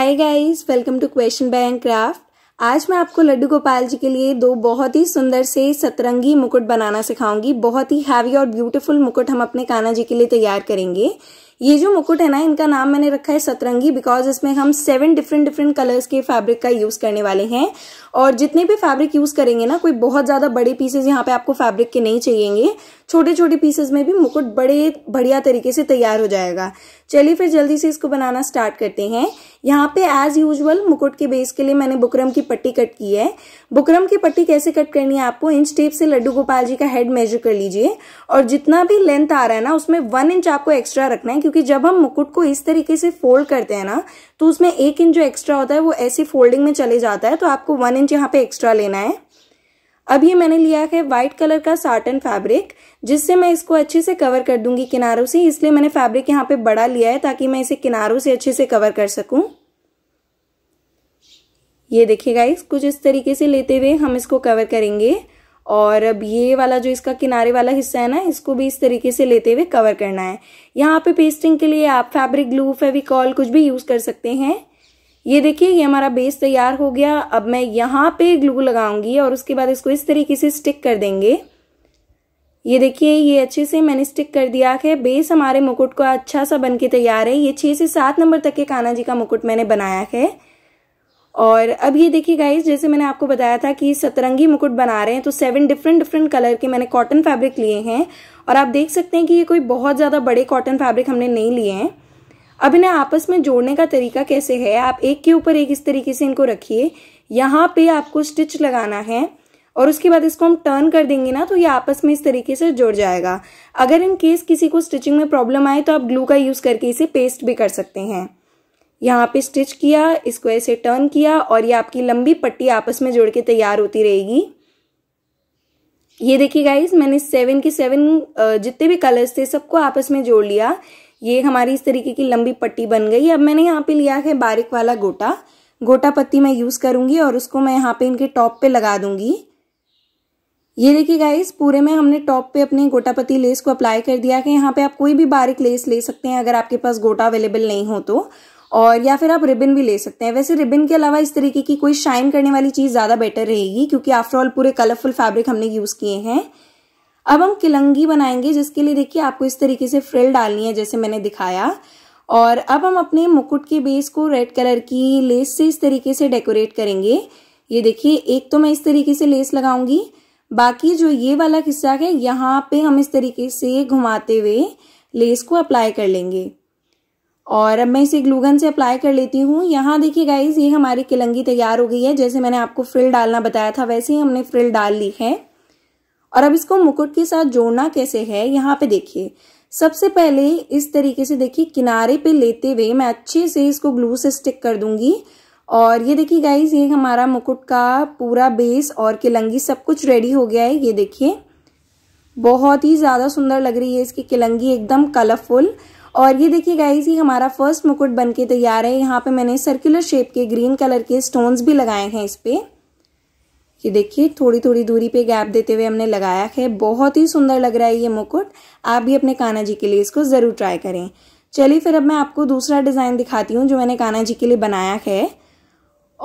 hi guys welcome to question by and craft आज मैं आपको लड्डू गोपाल जी के लिए दो बहुत ही सुंदर से सतरंगी मुकुट बनाना सिखाऊंगी बहुत ही हैवी और ब्यूटीफुल मुकुट हम अपने कान्हा जी के लिए तैयार करेंगे ये जो मुकुट है ना इनका नाम मैंने रखा है सतरंगी बिकॉज इसमें हम सेवन डिफरेंट डिफरेंट कलर्स के फैब्रिक का यूज करने वाले हैं और जितने भी फैब्रिक यूज करेंगे ना कोई बहुत ज्यादा बड़े पीसेज यहाँ पे आपको फैब्रिक के नहीं चाहिएंगे छोटे छोटे पीसेज में भी मुकुट बड़े बढ़िया तरीके से तैयार हो जाएगा चलिए फिर जल्दी से इसको बनाना स्टार्ट करते हैं यहाँ पे एज यूजल मुकुट के बेस के लिए मैंने बुकरम की पट्टी कट की है बुकरम की पट्टी कैसे कट करनी है आपको इंच टेप से लड्डू गोपाल जी का हेड मेजर कर लीजिए और जितना भी लेंथ आ रहा है ना उसमें वन इंच आपको एक्स्ट्रा रखना है क्योंकि जब हम मुकुट को इस तरीके से फोल्ड करते हैं ना तो उसमें एक इंच जो एक्स्ट्रा होता है वो ऐसी फोल्डिंग में चले जाता है तो आपको वन इंच यहाँ पे एक्स्ट्रा लेना है अब ये मैंने लिया है वाइट कलर का साटन फैब्रिक जिससे मैं इसको अच्छे से कवर कर दूंगी किनारों से इसलिए मैंने फैब्रिक यहाँ पे बड़ा लिया है ताकि मैं इसे किनारों से अच्छे से कवर कर सकूं ये देखिए गाइस कुछ इस तरीके से लेते हुए हम इसको कवर करेंगे और अब ये वाला जो इसका किनारे वाला हिस्सा है ना इसको भी इस तरीके से लेते हुए कवर करना है यहाँ पे पेस्टिंग के लिए आप फैब्रिक ग्लू फेविकॉल कुछ भी यूज कर सकते हैं ये देखिए ये हमारा बेस तैयार हो गया अब मैं यहाँ पे ग्लू लगाऊंगी और उसके बाद इसको इस तरीके से स्टिक कर देंगे ये देखिए ये अच्छे से मैंने स्टिक कर दिया है बेस हमारे मुकुट का अच्छा सा बन के तैयार है ये छः से सात नंबर तक के कान्हा जी का मुकुट मैंने बनाया है और अब ये देखिए गाइज जैसे मैंने आपको बताया था कि सतरंगी मुकुट बना रहे हैं तो सेवन डिफरेंट डिफरेंट कलर के मैंने कॉटन फैब्रिक लिए हैं और आप देख सकते हैं कि ये कोई बहुत ज़्यादा बड़े कॉटन फैब्रिक हमने नहीं लिए हैं अब इन्हें आपस में जोड़ने का तरीका कैसे है आप एक के ऊपर एक इस तरीके से इनको रखिए यहाँ पे आपको स्टिच लगाना है और उसके बाद इसको हम टर्न कर देंगे ना तो ये आपस में इस तरीके से जुड़ जाएगा अगर इन केस किसी को स्टिचिंग में प्रॉब्लम आए तो आप ग्लू का यूज़ करके इसे पेस्ट भी कर सकते हैं यहाँ पे स्टिच किया इसको ऐसे टर्न किया और ये आपकी लंबी पट्टी आपस में जोड़ के तैयार होती रहेगी ये देखिए गाइज मैंने सेवन के सेवन जितने भी कलर्स थे सबको आपस में जोड़ लिया ये हमारी इस तरीके की लंबी पट्टी बन गई अब मैंने यहाँ पे लिया है बारीक वाला गोटा गोटा पत्ती मैं यूज़ करूँगी और उसको मैं यहाँ पे इनके टॉप पे लगा दूँगी ये देखिए गाइस पूरे में हमने टॉप पे अपने पत्ती लेस को अप्लाई कर दिया है यहाँ पे आप कोई भी बारीक लेस ले सकते हैं अगर आपके पास गोटा अवेलेबल नहीं हो तो और या फिर आप रिबन भी ले सकते हैं वैसे रिबन के अलावा इस तरीके की कोई शाइन करने वाली चीज़ ज़्यादा बेटर रहेगी क्योंकि आफ्टरऑल पूरे कलरफुल फैब्रिक हमने यूज़ किए हैं अब हम किलंगी बनाएंगे जिसके लिए देखिए आपको इस तरीके से फ्रिल डालनी है जैसे मैंने दिखाया और अब हम अपने मुकुट के बेस को रेड कलर की लेस से इस तरीके से डेकोरेट करेंगे ये देखिए एक तो मैं इस तरीके से लेस लगाऊंगी बाकी जो ये वाला हिस्सा है यहाँ पे हम इस तरीके से घुमाते हुए लेस को अप्लाई कर लेंगे और अब मैं इसे ग्लूगन से अप्लाई कर लेती हूँ यहाँ देखिए गाइज ये हमारी किलंगी तैयार हो गई है जैसे मैंने आपको फ्रिल डालना बताया था वैसे ही हमने फ्रिल डाल ली है और अब इसको मुकुट के साथ जोड़ना कैसे है यहाँ पे देखिए सबसे पहले इस तरीके से देखिए किनारे पे लेते हुए मैं अच्छे से इसको ग्लू से स्टिक कर दूंगी और ये देखिए गाइज ये हमारा मुकुट का पूरा बेस और किलंगी सब कुछ रेडी हो गया है ये देखिए बहुत ही ज़्यादा सुंदर लग रही है इसकी किलंगी एकदम कलरफुल और ये देखिए गाइज ये हमारा फर्स्ट मुकुट बनके तैयार है यहाँ पे मैंने सर्कुलर शेप के ग्रीन कलर के स्टोन्स भी लगाए हैं इस पर ये देखिए थोड़ी थोड़ी दूरी पे गैप देते हुए हमने लगाया है बहुत ही सुंदर लग रहा है ये मुकुट आप भी अपने काना जी के लिए इसको ज़रूर ट्राई करें चलिए फिर अब मैं आपको दूसरा डिज़ाइन दिखाती हूँ जो मैंने काना जी के लिए बनाया है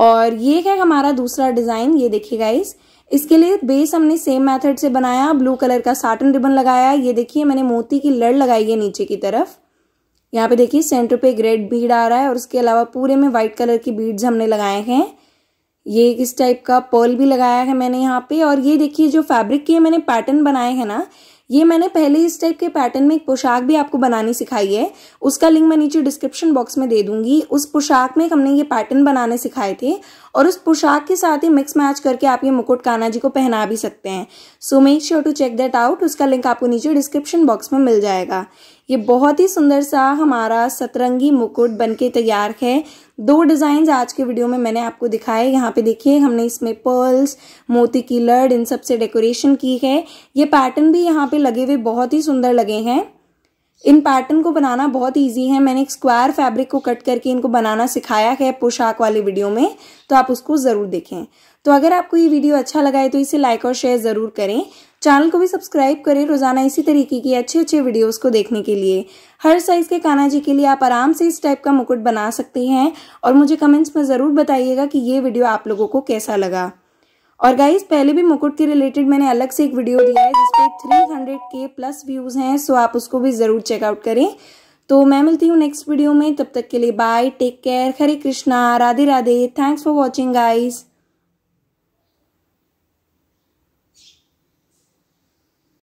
और ये है हमारा दूसरा डिज़ाइन ये देखिए गाइस इसके लिए बेस हमने सेम मेथड से बनाया ब्लू कलर का साटन रिबन लगाया ये देखिए मैंने मोती की लड़ लगाई है नीचे की तरफ यहाँ पे देखिए सेंटर पे एक रेड बीड आ रहा है और उसके अलावा पूरे में व्हाइट कलर की बीड्स हमने लगाए हैं ये इस टाइप का पर्ल भी लगाया है मैंने यहाँ पे और ये देखिए जो फैब्रिक के मैंने पैटर्न बनाए हैं ना ये मैंने पहले इस टाइप के पैटर्न में एक पोशाक भी आपको बनानी सिखाई है उसका लिंक मैं नीचे डिस्क्रिप्शन बॉक्स में दे दूंगी उस पोशाक में हमने ये पैटर्न बनाने सिखाए थे और उस पोशाक के साथ ही मिक्स मैच करके आप ये मुकुट काना जी को पहना भी सकते हैं so make sure to check that out उसका लिंक आपको नीचे डिस्क्रिप्शन बॉक्स में मिल जाएगा ये बहुत ही सुंदर सा हमारा सतरंगी मुकुट बनके तैयार है दो डिजाइन आज के वीडियो में मैंने आपको दिखाए यहाँ पे देखिए हमने इसमें पर्ल्स मोती की लड़ इन सब से डेकोरेशन की है ये पैटर्न भी यहाँ पे लगे हुए बहुत ही सुंदर लगे हैं इन पैटर्न को बनाना बहुत ईजी है मैंने एक स्क्वायर फैब्रिक को कट करके इनको बनाना सिखाया है पोशाक वाले वीडियो में तो आप उसको ज़रूर देखें तो अगर आपको ये वीडियो अच्छा लगा है तो इसे लाइक और शेयर ज़रूर करें चैनल को भी सब्सक्राइब करें रोजाना इसी तरीके की अच्छे अच्छे वीडियोस को देखने के लिए हर साइज के काना जी के लिए आप आराम से इस टाइप का मुकुट बना सकते हैं और मुझे कमेंट्स में ज़रूर बताइएगा कि ये वीडियो आप लोगों को कैसा लगा और गाइज पहले भी मुकुट के रिलेटेड मैंने अलग से एक वीडियो दिया है जिसपे थ्री हंड्रेड के प्लस व्यूज हैं सो आप उसको भी ज़रूर चेकआउट करें तो मैं मिलती हूँ नेक्स्ट वीडियो में तब तक के लिए bye take care Hare Krishna Radhe Radhe thanks for watching guys